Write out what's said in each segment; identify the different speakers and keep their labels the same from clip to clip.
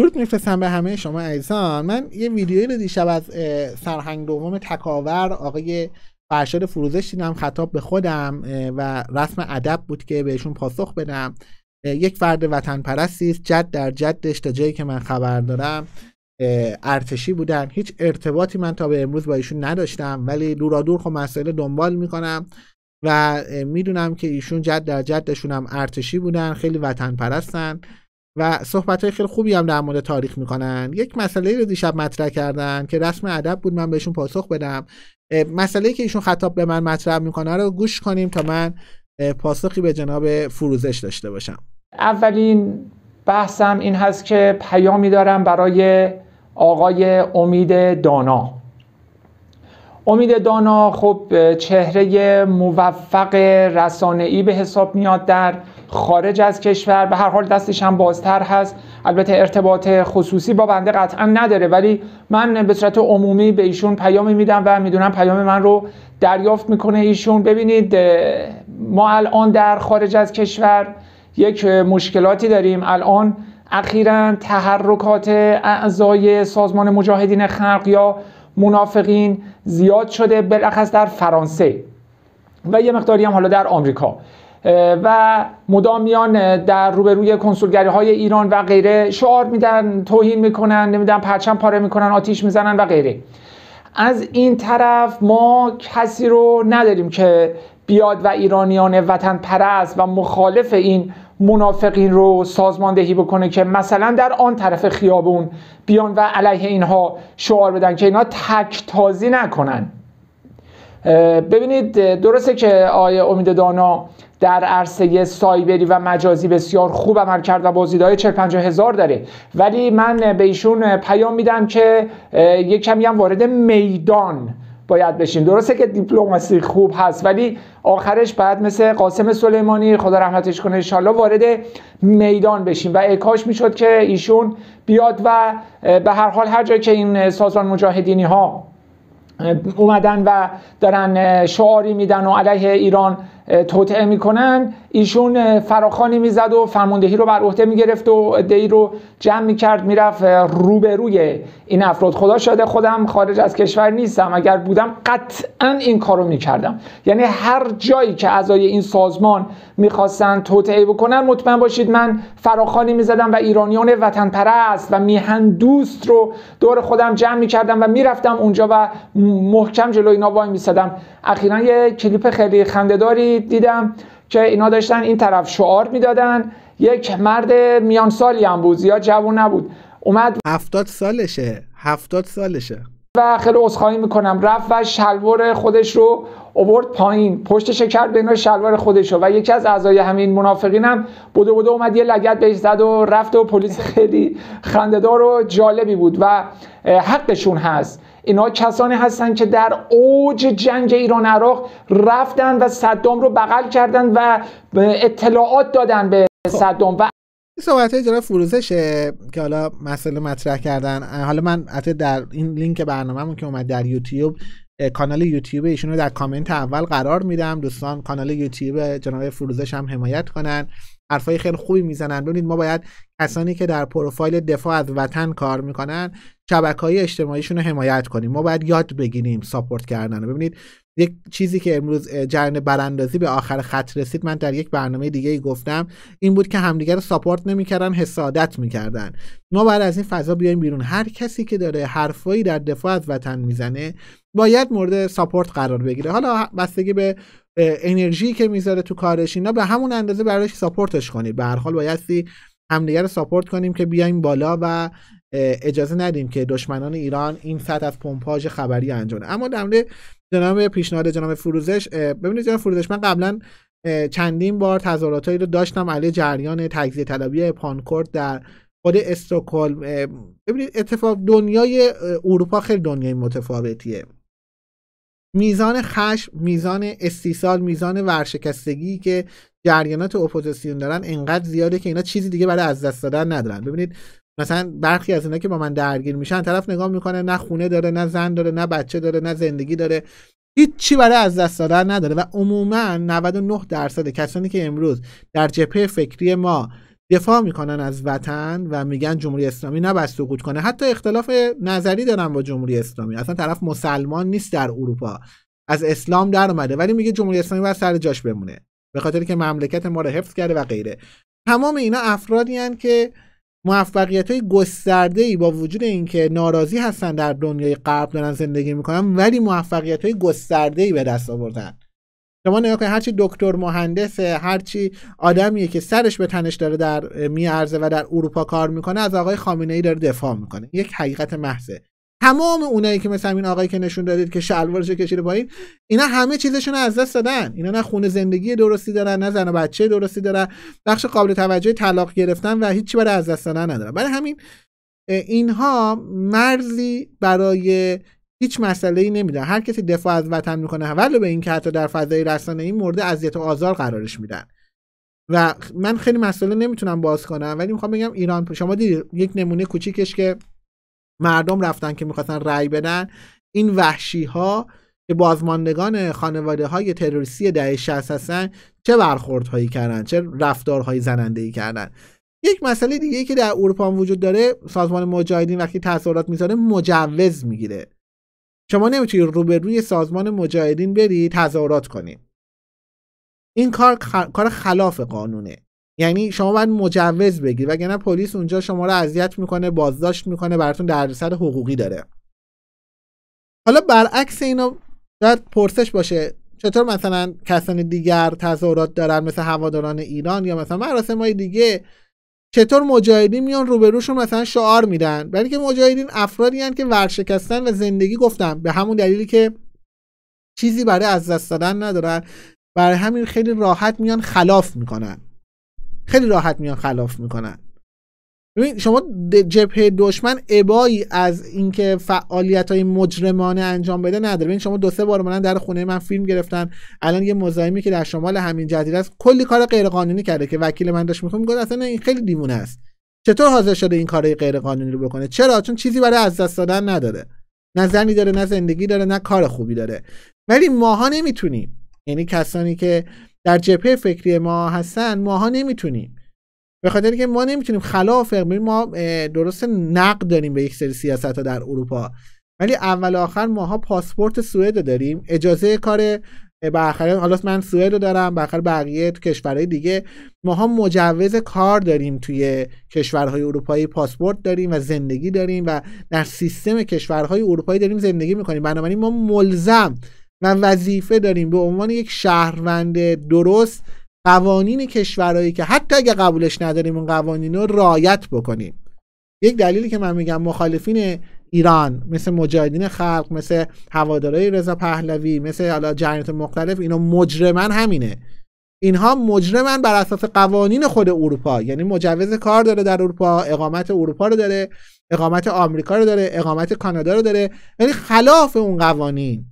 Speaker 1: درود میفرستم به همه شما عزیزان من یه ویدیویی رو دیشب از سرهنگ دوم تکاور آقای فرشاد فروزش دیدم خطاب به خودم و رسم ادب بود که بهشون پاسخ بدم یک فرد وطن پرستی است جد در جدش تا جایی که من خبر دارم ارتشی بودن هیچ ارتباطی من تا به امروز با ایشون نداشتم ولی دورا دور خب مسئله دنبال میکنم و میدونم که ایشون جد در جدشون هم ارتشی بودن خیلی وطن و صحبت های خیلی خوبی هم در مورد تاریخ میکنن یک مسئله رو دیشب مطرح کردن که رسم ادب بود من بهشون پاسخ بدم مسئله که ایشون خطاب به من مطرح میکنه رو گوش کنیم تا من پاسخی به جناب فروزش داشته باشم اولین بحثم این هست که
Speaker 2: پیامی دارم برای آقای امید دانا امید دانا خب چهره موفق ای به حساب میاد در خارج از کشور به هر حال دستش هم بازتر هست البته ارتباط خصوصی با بنده قطعا نداره ولی من به صورت عمومی به ایشون پیامی میدم و میدونم پیام من رو دریافت میکنه ایشون ببینید ما الان در خارج از کشور یک مشکلاتی داریم الان اخیرا تحرکات اعضای سازمان مجاهدین خلق یا منافقین زیاد شده بلخص در فرانسه و یه مقداری هم حالا در آمریکا و مدامیان در روبروی کنسولگری های ایران و غیره شعار میدن توهین میکنن نمیدن پرچم پاره میکنن آتیش میزنن و غیره از این طرف ما کسی رو نداریم که بیاد و ایرانیان وطن پرست و مخالف این منافقین رو سازماندهی بکنه که مثلا در آن طرف خیابون بیان و علیه اینها شعار بدن که اینا تک تازی نکنن ببینید درسته که آقای امید دانا در عرصه سایبری و مجازی بسیار خوب عمل کرد و چه پنجه هزار داره ولی من به ایشون پیام میدم که یک کمی هم وارد میدان باید بشیم درسته که دیپلماسی خوب هست ولی آخرش بعد مثل قاسم سلیمانی خدا رحمتش کنه انشالله وارد میدان بشیم و اکاش میشد که ایشون بیاد و به هر حال هر جای که این سازمان مجاهدینی ها اومدن و دارن شعاری میدن و علیه ایران توطعه میکنن ایشون فراخانی میزد و فرماندهی رو بر عهده میگرفت و دی رو جمع میکرد میرفت روبروی این افراد خدا شده خودم خارج از کشور نیستم اگر بودم قطعا این کارو میکردم یعنی هر جایی که اعضای این سازمان میخواستن توطعه بکنن مطمئن باشید من فراخانی میزدم و ایرانیان وطن پرست و میهن دوست رو دور خودم جمع میکردم و میرفتم اونجا و محکم جلوی اینا وای میسادم اخیرا یه کلیپ خیلی خندهداری دیدم که اینا داشتن این طرف شعار میدادن یک مرد میان سالی هم بود زیاد جوون نبود اومد هفتاد سالشه هفتاد سالشه و خیلی عذرخواهی میکنم رفت و شلوار خودش رو اوورد پایین پشت کرد بین شلوار خودش رو و یکی از اعضای همین منافقین هم بوده بوده اومد یه لگت بهش زد و رفت و پلیس خیلی خندهدار و جالبی بود و حقشون هست اینا کسانی هستند که در اوج جنگ ایران عراق رفتن و صدام رو بغل کردن و
Speaker 1: اطلاعات دادن به خب. صدام و این صحبت های جناب فروزشه که حالا مسئله مطرح کردن حالا من حتی در این لینک برنامهمون که اومد در یوتیوب کانال یوتیوب ایشون رو در کامنت اول قرار میدم دوستان کانال یوتیوب جناب فروزش هم حمایت کنن حرفای خیلی خوبی میزنن ببینید ما باید کسانی که در پروفایل دفاع از وطن کار میکنن شبکه های اجتماعیشون رو حمایت کنیم ما باید یاد بگیریم ساپورت کردن ببینید یک چیزی که امروز جریان براندازی به آخر خط رسید من در یک برنامه دیگه ای گفتم این بود که همدیگر رو ساپورت نمیکردن حسادت میکردن ما بعد از این فضا بیایم بیرون هر کسی که داره حرفایی در دفاع از وطن میزنه باید مورد ساپورت قرار بگیره حالا بستگی به انرژی که میذاره تو کارش اینا به همون اندازه براش ساپورتش کنید به هر حال بایستی همدیگر رو ساپورت کنیم که بیایم بالا و اجازه ندیم که دشمنان ایران این سطح از پمپاژ خبری انجام اما در جناب پیشنهاد جناب فروزش ببینید جناب فروزش من قبلا چندین بار تظاهراتی رو داشتم علی جریان تجزیه طلبی پانکورد در خود استکهلم ببینید اتفاق دنیای اروپا خیلی دنیای متفاوتیه میزان خشم میزان استیصال میزان ورشکستگی که جریانات اپوزیسیون دارن انقدر زیاده که اینا چیزی دیگه برای از دست دادن ندارن ببینید مثلا برخی از اینا که با من درگیر میشن طرف نگاه میکنه نه خونه داره نه زن داره نه بچه داره نه زندگی داره هیچی برای از دست دادن نداره و عموما 99 درصد کسانی که امروز در جبهه فکری ما دفاع میکنن از وطن و میگن جمهوری اسلامی نباید سقوط کنه حتی اختلاف نظری دارن با جمهوری اسلامی اصلا طرف مسلمان نیست در اروپا از اسلام در اومده ولی میگه جمهوری اسلامی باید سر جاش بمونه به خاطر که مملکت ما رو حفظ کرده و غیره تمام اینا افرادی هن که موفقیت های گسترده ای با وجود اینکه ناراضی هستن در دنیای غرب دارن زندگی میکنن ولی موفقیت های گسترده ای به دست آوردن شما نگاه کنید هرچی دکتر مهندس هرچی آدمیه که سرش به تنش داره در میارزه و در اروپا کار میکنه از آقای خامنه ای داره دفاع میکنه یک حقیقت محضه تمام اونایی که مثل این آقایی که نشون دادید که شلوارش کشیده پایین اینا همه چیزشون از دست دادن اینا نه خونه زندگی درستی دارن نه زن و بچه درستی دارن بخش قابل توجه طلاق گرفتن و هیچی برای از دست دادن ندارن برای همین اینها مرزی برای هیچ مسئله ای نمیدن هر کسی دفاع از وطن میکنه ولو به این که حتی در فضای رسانه این مورد اذیت و آزار قرارش میدن و من خیلی مسئله نمیتونم باز کنم ولی میخوام بگم ایران شما دیدید یک نمونه کوچیکش که مردم رفتن که میخواستن رأی بدن این وحشی ها که بازماندگان خانواده های تروریستی دهه 60 هستن چه برخوردهایی کردن چه رفتارهایی زننده ای کردن یک مسئله دیگه که در اروپا وجود داره سازمان مجاهدین وقتی تظاهرات میذاره مجوز میگیره شما نمیتونید روبروی سازمان مجاهدین بری تظاهرات کنی این کار کار خلاف قانونه یعنی شما باید مجوز بگیرید وگرنه پلیس اونجا شما رو اذیت میکنه بازداشت میکنه براتون دردسر حقوقی داره حالا برعکس اینو شاید پرسش باشه چطور مثلا کسان دیگر تظاهرات دارن مثل هواداران ایران یا مثلا مراسم های دیگه چطور مجاهدین میان روبروشون مثلا شعار میدن برای که مجاهدین افرادی هن که ورشکستن و زندگی گفتم به همون دلیلی که چیزی برای از دست دادن ندارن برای همین خیلی راحت میان خلاف میکنن خیلی راحت میان خلاف میکنن ببین شما جبهه دشمن ابایی از اینکه فعالیت های مجرمانه انجام بده نداره ببین شما دو سه بار من در خونه من فیلم گرفتن الان یه مزایمی که در شمال همین جزیره است کلی کار قانونی کرده که وکیل من داشت میخوام میگفت اصلا این خیلی دیوونه است چطور حاضر شده این کارهای قانونی رو بکنه چرا چون چیزی برای از دست دادن نداره نه زنی داره نه زندگی داره نه کار خوبی داره ولی ماها نمیتونیم یعنی کسانی که در جبهه فکری ما هستن ماها نمیتونیم به خاطر که ما نمیتونیم خلاف ما درست نقد داریم به یک سری سیاست ها در اروپا ولی اول آخر ماها پاسپورت سوئد داریم اجازه کار بخره حالا من سوئد رو دارم بخر بقیه تو کشورهای دیگه ماها مجوز کار داریم توی کشورهای اروپایی پاسپورت داریم و زندگی داریم و در سیستم کشورهای اروپایی داریم زندگی میکنیم بنابراین ما ملزم و وظیفه داریم به عنوان یک شهروند درست قوانین کشورهایی که حتی اگه قبولش نداریم اون قوانین رو رعایت بکنیم یک دلیلی که من میگم مخالفین ایران مثل مجاهدین خلق مثل هوادارای رضا پهلوی مثل حالا جریانات مختلف اینا مجرمن همینه اینها مجرمن بر اساس قوانین خود اروپا یعنی مجوز کار داره در اروپا اقامت اروپا رو داره اقامت آمریکا رو داره اقامت کانادا رو داره یعنی خلاف اون قوانین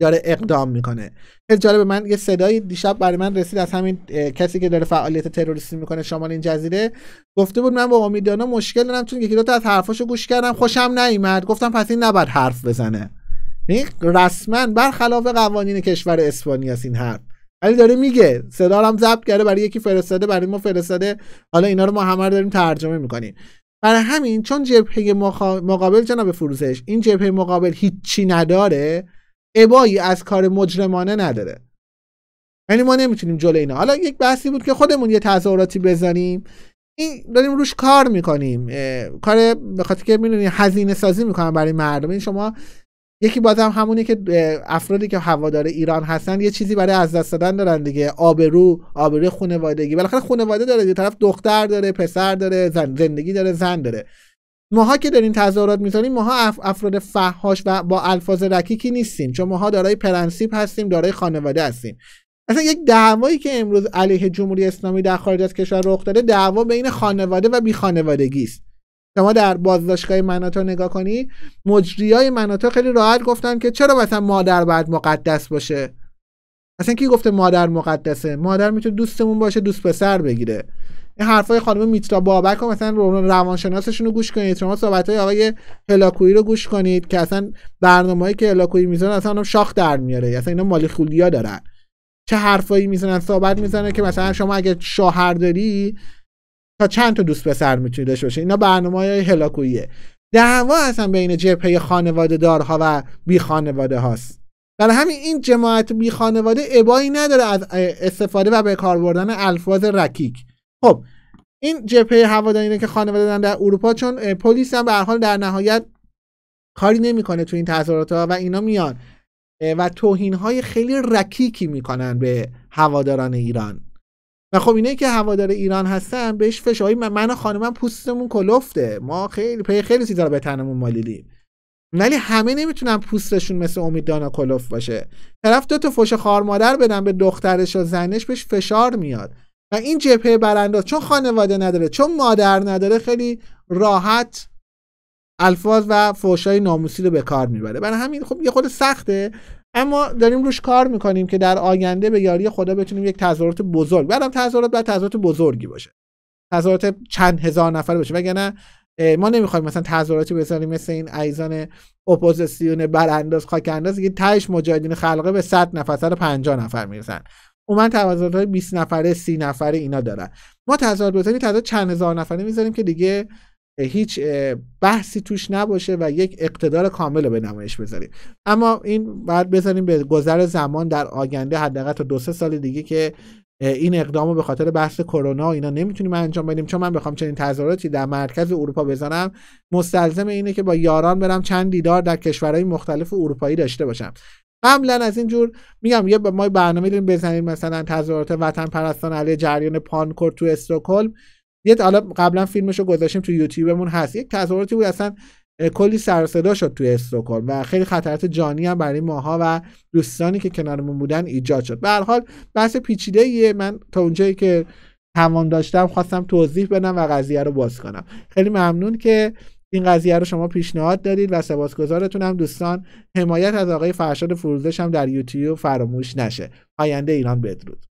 Speaker 1: داره اقدام میکنه خیلی جالبه من یه صدایی دیشب برای من رسید از همین کسی که داره فعالیت تروریستی میکنه شمال این جزیره گفته بود من با امیدانا مشکل دارم چون یکی دو تا از حرفاشو گوش کردم خوشم نیومد گفتم پس این نباید حرف بزنه این یعنی رسما برخلاف قوانین کشور اسپانیا این حرف ولی داره میگه صدا هم ضبط کرده برای یکی فرستاده برای ما فرستاده حالا اینا رو ما هم داریم ترجمه میکنیم برای همین چون جبهه مقابل جناب فروزش این جبهه مقابل هیچی نداره عبایی از کار مجرمانه نداره یعنی ما نمیتونیم جلو اینا حالا یک بحثی بود که خودمون یه تظاهراتی بزنیم این داریم روش کار میکنیم کار به خاطر که میدونی هزینه سازی میکنن برای مردم این شما یکی بازم همونی که افرادی که هوادار ایران هستن یه چیزی برای از دست دادن دارن دیگه آبرو آبرو خانوادگی بالاخره خانواده داره یه طرف دختر داره پسر داره زن زندگی داره زن داره ماها که داریم تظاهرات میکنیم ماها افراد فهاش و با الفاظ رکیکی نیستیم چون ماها دارای پرنسیپ هستیم دارای خانواده هستیم اصلا یک دعوایی که امروز علیه جمهوری اسلامی در خارج از کشور رخ داده دعوا بین خانواده و بی خانوادگی است شما در بازداشتگاه مناتو نگاه کنی مجریای مناتو خیلی راحت گفتن که چرا مثلا مادر باید مقدس باشه اصلا کی گفته مادر مقدسه مادر میتونه دوستمون باشه دوست پسر بگیره این حرفای خانم میترا بابک رو مثلا روانشناسشون رو گوش کنید شما صحبت های آقای هلاکویی رو گوش کنید که اصلا برنامه‌ای که هلاکویی میزنه اصلا شاخ در میاره اصلا اینا مالی خولیا دارن چه حرفایی میزنن صحبت میزنه که مثلا شما اگه شوهر داری تا چند تا دوست پسر میتونی داشته اینا برنامه های هلاکوییه دعوا اصلا بین جبهه خانواده دارها و بی خانواده هاست برای همین این جماعت بی خانواده ابایی نداره از استفاده و به کار بردن الفاظ رکیک خب این جبهه هوادارینه که خانواده دادن در اروپا چون پلیس هم به هر حال در نهایت کاری نمیکنه تو این تظاهرات ها و اینا میان و توهین های خیلی رکیکی میکنن به هواداران ایران و خب اینه که هوادار ایران هستن بهش فشاری من, من و پوستمون کلفته ما خیلی پی خیلی چیزا به تنمون مالیدیم ولی همه نمیتونن پوستشون مثل امید دانا کلوف باشه طرف دو تا فوش خارمادر بدن به دخترش و زنش بهش فشار میاد این جبهه برانداز چون خانواده نداره چون مادر نداره خیلی راحت الفاظ و فوشای ناموسی رو به کار میبره برای همین خب یه خود سخته اما داریم روش کار میکنیم که در آینده به یاری خدا بتونیم یک تظاهرات بزرگ بعدم تظاهرات بعد تظاهرات بزرگی باشه تظاهرات چند هزار نفر باشه وگرنه ما نمیخوایم مثلا تظاهراتی بزنیم مثل این ایزان اپوزیسیون برانداز خاک انداز که تهش مجاهدین خلقه به 100 نفر 150 نفر میرسن اومن من های 20 نفره 30 نفره اینا دارن ما تعداد بزنیم تعداد چند هزار نفره میذاریم که دیگه هیچ بحثی توش نباشه و یک اقتدار کامل رو به نمایش بذاریم اما این باید بذاریم به گذر زمان در آینده حداقل تا دو سه سال دیگه که این اقدام رو به خاطر بحث کرونا اینا نمیتونیم انجام بدیم چون من بخوام چنین تظاهراتی در مرکز اروپا بزنم مستلزم اینه که با یاران برم چند دیدار در کشورهای مختلف اروپایی داشته باشم قبلا از اینجور میگم یه ما برنامه داریم بزنیم مثلا تظاهرات وطن پرستان علیه جریان پانکور تو استکهلم یه حالا قبلا فیلمشو گذاشتیم تو یوتیوبمون هست یک تظاهراتی بود اصلا کلی سر صدا شد تو استکهلم و خیلی خطرات جانی هم برای ماها و دوستانی که کنارمون بودن ایجاد شد به هر حال بحث پیچیده من تا اونجایی که تمام داشتم خواستم توضیح بدم و قضیه رو باز کنم خیلی ممنون که این قضیه رو شما پیشنهاد دادید و سپاسگزارتون هم دوستان حمایت از آقای فرشاد فروزش هم در یوتیوب فراموش نشه آینده ایران بدرود